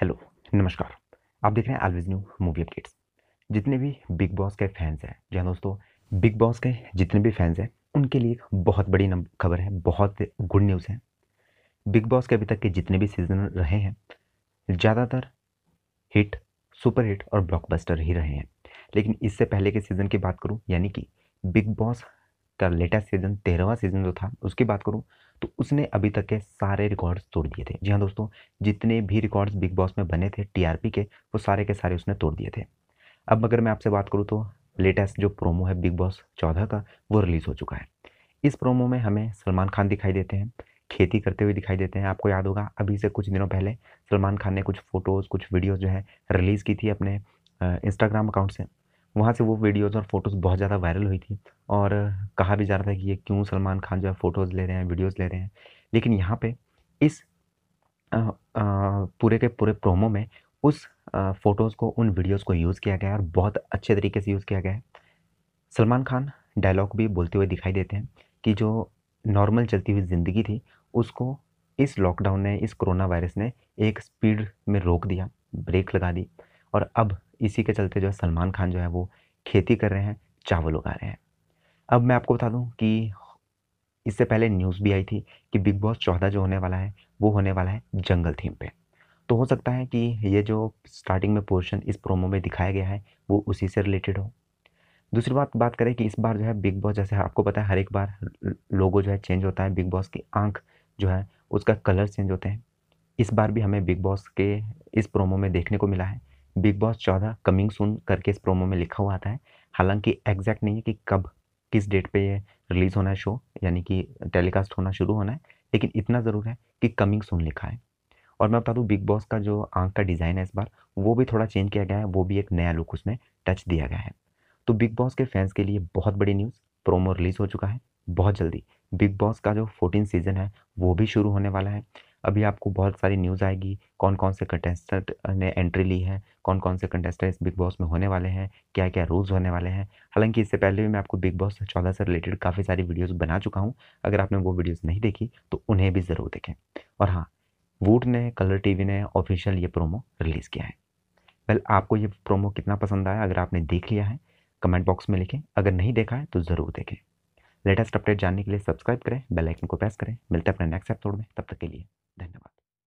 hello नमस्कार आप देख रहे हैं एलविज न्यू मूवी अपडेट्स जितने भी बिग बॉस के फैंस हैं जी दोस्तों बिग बॉस के जितने भी फैंस हैं उनके लिए एक बहुत बड़ी खबर है बहुत गुड न्यूज़ है बिग बॉस के अभी तक के जितने भी सीजन रहे हैं ज़्यादातर हिट सुपर हिट और ब्लॉकबस्टर ही रहे हैं लेकिन इससे पहले के सीज़न की बात करूँ यानी कि बिग बॉस का लेटेस्ट सीज़न तेरहवा सीज़न जो था उसकी बात करूँ तो उसने अभी तक के सारे रिकॉर्ड्स तोड़ दिए थे जी हाँ दोस्तों जितने भी रिकॉर्ड्स बिग बॉस में बने थे टीआरपी के वो सारे के सारे उसने तोड़ दिए थे अब अगर मैं आपसे बात करूँ तो लेटेस्ट जो प्रोमो है बिग बॉस चौदह का वो रिलीज़ हो चुका है इस प्रोमो में हमें सलमान खान दिखाई देते हैं खेती करते हुए दिखाई देते हैं आपको याद होगा अभी से कुछ दिनों पहले सलमान खान ने कुछ फ़ोटोज़ कुछ वीडियोज़ जो है रिलीज़ की थी अपने इंस्टाग्राम अकाउंट से वहाँ से वो वीडियोज़ और फ़ोटोज़ बहुत ज़्यादा वायरल हुई थी और कहा भी जा रहा था कि ये क्यों सलमान खान जो है फ़ोटोज़ ले रहे हैं वीडियोज़ ले रहे हैं लेकिन यहाँ पे इस आ, आ, पूरे के पूरे प्रोमो में उस फ़ोटोज़ को उन वीडियोज़ को यूज़ किया गया है और बहुत अच्छे तरीके से यूज़ किया गया है सलमान खान डायलॉग भी बोलते हुए दिखाई देते हैं कि जो नॉर्मल चलती हुई ज़िंदगी थी उसको इस लॉकडाउन ने इस कोरोना वायरस ने एक स्पीड में रोक दिया ब्रेक लगा दी और अब इसी के चलते जो है सलमान खान जो है वो खेती कर रहे हैं चावल उगा रहे हैं अब मैं आपको बता दूं कि इससे पहले न्यूज़ भी आई थी कि बिग बॉस चौदह जो होने वाला है वो होने वाला है जंगल थीम पे तो हो सकता है कि ये जो स्टार्टिंग में पोर्शन इस प्रोमो में दिखाया गया है वो उसी से रिलेटेड हो दूसरी बात बात करें कि इस बार जो है बिग बॉस जैसे आपको पता है हर एक बार लोगो जो है चेंज होता है बिग बॉस की आंख जो है उसका कलर चेंज होते हैं इस बार भी हमें बिग बॉस के इस प्रोमो में देखने को मिला है बिग बॉस चौदह कमिंग सुन करके इस प्रोमो में लिखा हुआ आता है हालांकि एग्जैक्ट नहीं है कि कब किस डेट पे ये रिलीज़ होना है शो यानी कि टेलीकास्ट होना शुरू होना है लेकिन इतना ज़रूर है कि कमिंग सुन लिखा है और मैं बता दूँ बिग बॉस का जो आँख का डिज़ाइन है इस बार वो भी थोड़ा चेंज किया गया है वो भी एक नया लुक उसमें टच दिया गया है तो बिग बॉस के फैंस के लिए बहुत बड़ी न्यूज़ प्रोमो रिलीज़ हो चुका है बहुत जल्दी बिग बॉस का जो फोर्टीन सीज़न है वो भी शुरू होने वाला है अभी आपको बहुत सारी न्यूज़ आएगी कौन कौन से कंटेस्टेंट ने एंट्री ली है कौन कौन से कंटेस्टेंट बिग बॉस में होने वाले हैं क्या क्या रूल्स होने वाले हैं हालांकि इससे पहले भी मैं आपको बिग बॉस चौदह से रिलेटेड काफ़ी सारी वीडियोज़ बना चुका हूँ अगर आपने वो वीडियोज़ नहीं देखी तो उन्हें भी ज़रूर देखें और हाँ वूट ने कलर टीवी ने ऑफिशियल ये प्रोमो रिलीज़ किया है वेल आपको ये प्रोमो कितना पसंद आया अगर आपने देख लिया है कमेंट बॉक्स में लिखें अगर नहीं देखा है तो ज़रूर देखें लेटेस्ट अपडेट जानने के लिए सब्सक्राइब करें बेल आइकन को प्रेस करें मिलते हैं अपने नेक्स्ट एपिसोड में तब तक के लिए धन्यवाद